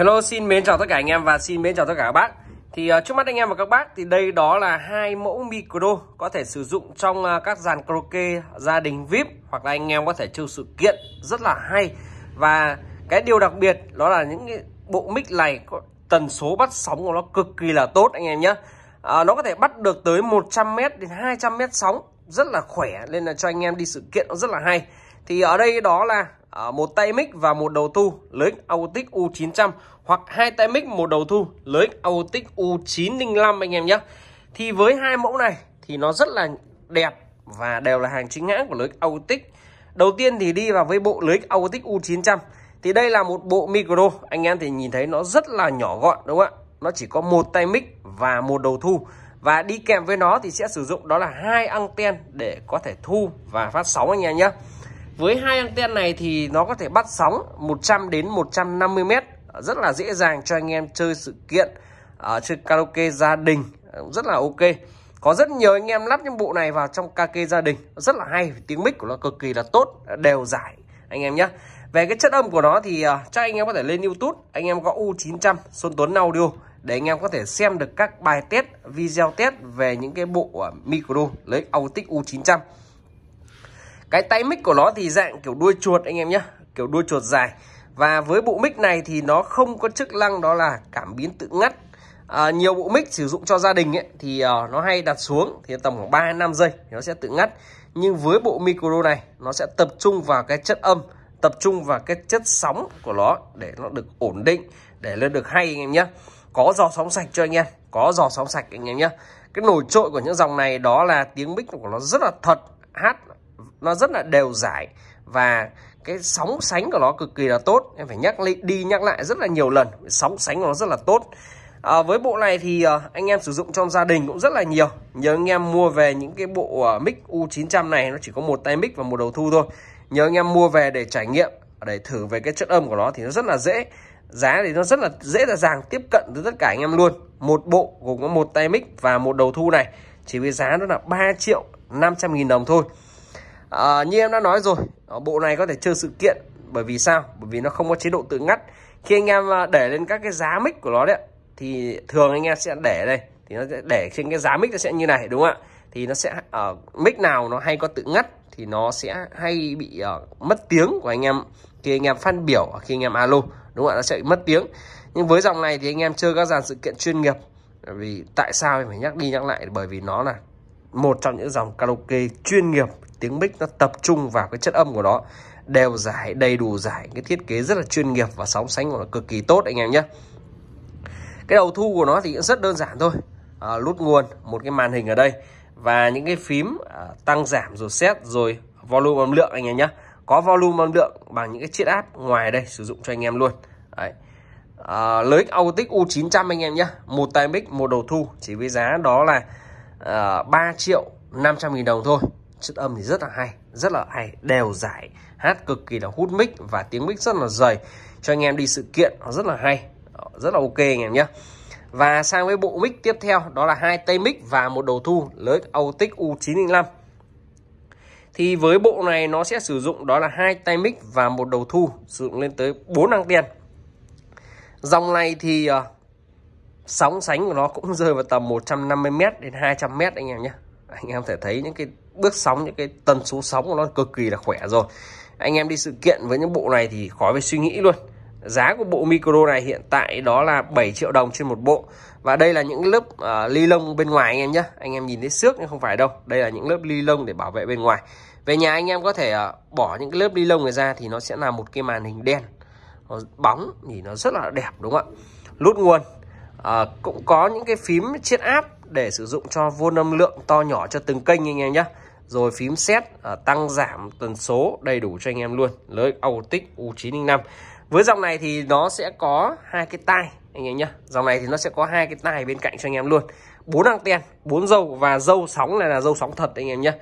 Hello xin mến chào tất cả anh em và xin mến chào tất cả các bác thì uh, trước mắt anh em và các bác thì đây đó là hai mẫu micro có thể sử dụng trong uh, các dàn karaoke gia đình VIP hoặc là anh em có thể chơi sự kiện rất là hay và cái điều đặc biệt đó là những cái bộ mic này có tần số bắt sóng của nó cực kỳ là tốt anh em nhé à, ờ, nó có thể bắt được tới 100m đến 200m sóng rất là khỏe nên là cho anh em đi sự kiện nó rất là hay thì ở đây đó là à, một tay mic và một đầu thu lưới Autic U900 hoặc hai tay mic một đầu thu lưới Autic U905 anh em nhé thì với hai mẫu này thì nó rất là đẹp và đều là hàng chính hãng của lưới Autic đầu tiên thì đi vào với bộ lưới Autic U900 thì đây là một bộ micro anh em thì nhìn thấy nó rất là nhỏ gọn đúng không ạ nó chỉ có một tay mic và một đầu thu và đi kèm với nó thì sẽ sử dụng đó là hai anten để có thể thu và phát sóng anh em nhé với hai anten này thì nó có thể bắt sóng 100 đến 150 mét rất là dễ dàng cho anh em chơi sự kiện uh, chơi karaoke gia đình ờ, rất là ok có rất nhiều anh em lắp những bộ này vào trong karaoke gia đình rất là hay tiếng mic của nó cực kỳ là tốt đều giải anh em nhé về cái chất âm của nó thì uh, chắc anh em có thể lên YouTube anh em có U900 Xuân Tuấn Audio để anh em có thể xem được các bài test video test về những cái bộ uh, micro lấy Autic U900 cái tay mic của nó thì dạng kiểu đuôi chuột anh em nhé kiểu đuôi chuột dài và với bộ mic này thì nó không có chức năng đó là cảm biến tự ngắt à, nhiều bộ mic sử dụng cho gia đình ấy, thì uh, nó hay đặt xuống thì tầm khoảng ba năm giây thì nó sẽ tự ngắt nhưng với bộ micro này nó sẽ tập trung vào cái chất âm tập trung vào cái chất sóng của nó để nó được ổn định để lên được hay anh em nhé có giò sóng sạch cho anh em có giò sóng sạch anh em nhé cái nổi trội của những dòng này đó là tiếng mic của nó rất là thật hát nó rất là đều giải và cái sóng sánh của nó cực kỳ là tốt em phải nhắc lại đi nhắc lại rất là nhiều lần sóng sánh của nó rất là tốt à, với bộ này thì à, anh em sử dụng trong gia đình cũng rất là nhiều nhớ anh em mua về những cái bộ à, mic u 900 này nó chỉ có một tay mic và một đầu thu thôi nhớ anh em mua về để trải nghiệm để thử về cái chất âm của nó thì nó rất là dễ giá thì nó rất là dễ dàng tiếp cận với tất cả anh em luôn một bộ gồm có một tay mic và một đầu thu này chỉ với giá nó là 3 triệu 500 nghìn đồng thôi à, như em đã nói rồi ờ, bộ này có thể chơi sự kiện bởi vì sao bởi vì nó không có chế độ tự ngắt khi anh em ờ, để lên các cái giá mic của nó đấy thì thường anh em sẽ để đây thì nó sẽ để trên cái giá mic nó sẽ như này đúng không ạ thì nó sẽ ở uh, mic nào nó hay có tự ngắt thì nó sẽ hay bị uh, mất tiếng của anh em khi anh em phát biểu khi anh em alo đúng không ạ nó sẽ bị mất tiếng nhưng với dòng này thì anh em chơi các dàn sự kiện chuyên nghiệp vì tại sao em phải nhắc đi nhắc lại bởi vì nó là một trong những dòng karaoke chuyên nghiệp tiếng mic nó tập trung vào cái chất âm của nó đều giải đầy đủ giải cái thiết kế rất là chuyên nghiệp và sóng sánh của nó cực kỳ tốt anh em nhé cái đầu thu của nó thì cũng rất đơn giản thôi à, lút nguồn một cái màn hình ở đây và những cái phím à, tăng giảm rồi set rồi volume âm lượng anh em nhé có volume âm lượng bằng những cái chiếc áp ngoài đây sử dụng cho anh em luôn đấy à, lưới Autic U900 anh em nhé một tai mic một đầu thu chỉ với giá đó là à, 3 triệu 500 nghìn đồng thôi chất âm thì rất là hay rất là hay đều giải hát cực kỳ là hút mic và tiếng mic rất là dày cho anh em đi sự kiện nó rất là hay rất là ok anh em nhé và sang với bộ mic tiếp theo đó là hai tay mic và một đầu thu lưới Autic u 95 thì với bộ này nó sẽ sử dụng đó là hai tay mic và một đầu thu sử dụng lên tới 4 năng tiền dòng này thì uh, sóng sánh của nó cũng rơi vào tầm 150m đến 200m anh em nhé anh em thể thấy những cái bước sóng những cái tần số sóng của nó cực kỳ là khỏe rồi anh em đi sự kiện với những bộ này thì khỏi phải suy nghĩ luôn giá của bộ micro này hiện tại đó là 7 triệu đồng trên một bộ và đây là những lớp uh, ly lông bên ngoài anh em nhé anh em nhìn thấy xước nhưng không phải đâu đây là những lớp ly lông để bảo vệ bên ngoài về nhà anh em có thể uh, bỏ những lớp ly lông này ra thì nó sẽ là một cái màn hình đen nó bóng thì nó rất là đẹp đúng không ạ lút nguồn uh, cũng có những cái phím chiết áp để sử dụng cho vô âm lượng to nhỏ cho từng kênh anh em nhé rồi phím set à, tăng giảm tần số đầy đủ cho anh em luôn lưới Autic U905 với dòng này thì nó sẽ có hai cái tai anh em nhé dòng này thì nó sẽ có hai cái tai bên cạnh cho anh em luôn bốn anten bốn dâu và dâu sóng này là dâu sóng thật anh em nhé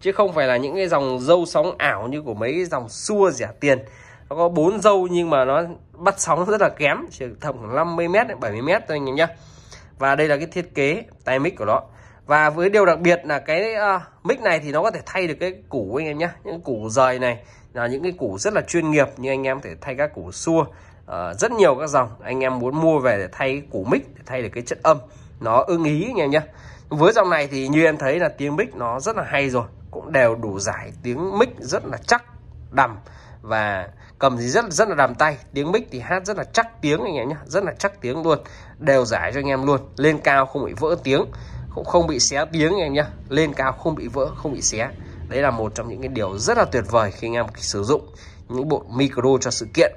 chứ không phải là những cái dòng dâu sóng ảo như của mấy dòng xua rẻ tiền nó có bốn dâu nhưng mà nó bắt sóng rất là kém chỉ tầm khoảng 50 m 70 m thôi anh em nhé và đây là cái thiết kế tai mic của nó và với điều đặc biệt là cái uh, mic này thì nó có thể thay được cái củ anh em nhé những củ rời này là những cái củ rất là chuyên nghiệp như anh em có thể thay các củ xua uh, rất nhiều các dòng anh em muốn mua về để thay củ mic để thay được cái chất âm nó ưng ý anh em nhé với dòng này thì như em thấy là tiếng mic nó rất là hay rồi cũng đều đủ giải tiếng mic rất là chắc đầm và cầm thì rất rất là đàm tay tiếng mic thì hát rất là chắc tiếng anh em nhé rất là chắc tiếng luôn đều giải cho anh em luôn lên cao không bị vỡ tiếng cũng không bị xé tiếng anh em nhé lên cao không bị vỡ không bị xé đấy là một trong những cái điều rất là tuyệt vời khi anh em sử dụng những bộ micro cho sự kiện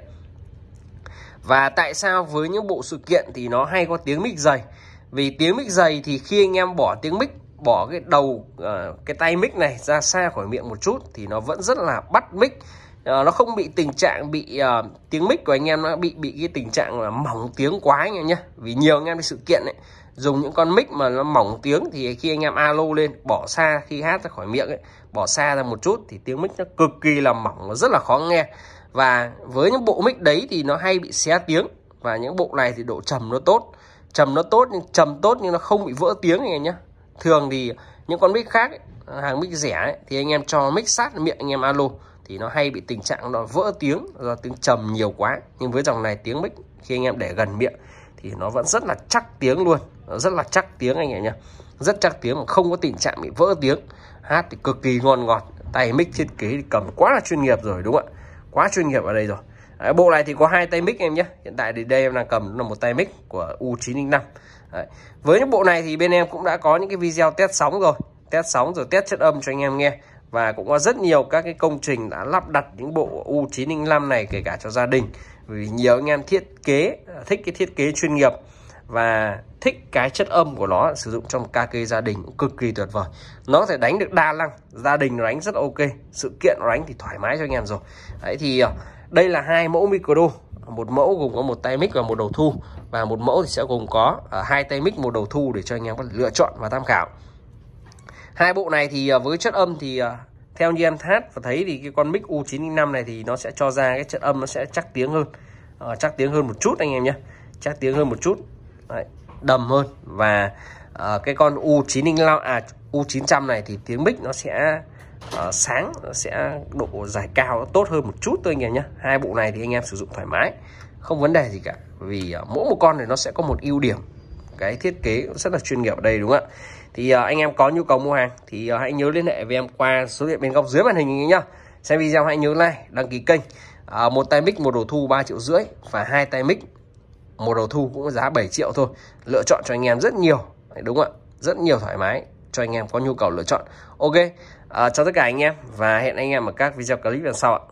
và tại sao với những bộ sự kiện thì nó hay có tiếng mic dày vì tiếng mic dày thì khi anh em bỏ tiếng mic bỏ cái đầu uh, cái tay mic này ra xa khỏi miệng một chút thì nó vẫn rất là bắt mic Ờ, nó không bị tình trạng bị uh, tiếng mic của anh em nó bị bị cái tình trạng là mỏng tiếng quá anh em nhé vì nhiều anh em đi sự kiện ấy dùng những con mic mà nó mỏng tiếng thì khi anh em alo lên bỏ xa khi hát ra khỏi miệng ấy bỏ xa ra một chút thì tiếng mic nó cực kỳ là mỏng và rất là khó nghe và với những bộ mic đấy thì nó hay bị xé tiếng và những bộ này thì độ trầm nó tốt trầm nó tốt nhưng trầm tốt nhưng nó không bị vỡ tiếng này nhá thường thì những con mic khác ấy, hàng mic rẻ ấy, thì anh em cho mic sát miệng anh em alo thì nó hay bị tình trạng nó vỡ tiếng do tiếng trầm nhiều quá nhưng với dòng này tiếng mic khi anh em để gần miệng thì nó vẫn rất là chắc tiếng luôn nó rất là chắc tiếng anh em nhé rất chắc tiếng mà không có tình trạng bị vỡ tiếng hát thì cực kỳ ngon ngọt tay mic thiết kế thì cầm quá là chuyên nghiệp rồi đúng không ạ quá chuyên nghiệp ở đây rồi Đấy, bộ này thì có hai tay mic em nhé hiện tại thì đây em đang cầm là một tay mic của U905 Đấy. với những bộ này thì bên em cũng đã có những cái video test sóng rồi test sóng rồi test chất âm cho anh em nghe và cũng có rất nhiều các cái công trình đã lắp đặt những bộ U905 này kể cả cho gia đình vì nhiều anh em thiết kế à, thích cái thiết kế chuyên nghiệp và thích cái chất âm của nó sử dụng trong ca kê gia đình cũng cực kỳ tuyệt vời nó có thể đánh được đa năng gia đình nó đánh rất ok sự kiện nó đánh thì thoải mái cho anh em rồi đấy thì ờ, đây là hai mẫu micro một mẫu gồm có một tay mic và một đầu thu và một mẫu thì sẽ gồm có ờ, hai tay mic một đầu thu để cho anh em có thể lựa chọn và tham khảo hai bộ này thì ờ, với chất âm thì ờ, theo như em hát và thấy thì cái con mic U905 này thì nó sẽ cho ra cái chất âm nó sẽ chắc tiếng hơn à, chắc tiếng hơn một chút anh em nhé chắc tiếng hơn một chút Đấy, đầm hơn và à, cái con U905 à U900 này thì tiếng mic nó sẽ à, sáng nó sẽ độ giải cao nó tốt hơn một chút thôi anh em nhé hai bộ này thì anh em sử dụng thoải mái không vấn đề gì cả vì à, mỗi một con thì nó sẽ có một ưu điểm cái thiết kế rất là chuyên nghiệp ở đây đúng không ạ thì ờ, anh em có nhu cầu mua hàng thì ờ, hãy nhớ liên hệ với em qua số điện bên góc dưới màn hình nhá xem video hãy nhớ like đăng ký kênh à, một tay mic một đầu thu 3 triệu rưỡi và hai tay mic một đầu thu cũng giá 7 triệu thôi lựa chọn cho anh em rất nhiều đúng không ạ rất nhiều thoải mái cho anh em có nhu cầu lựa chọn ok à, chào tất cả anh em và hẹn anh em ở các video clip lần sau ạ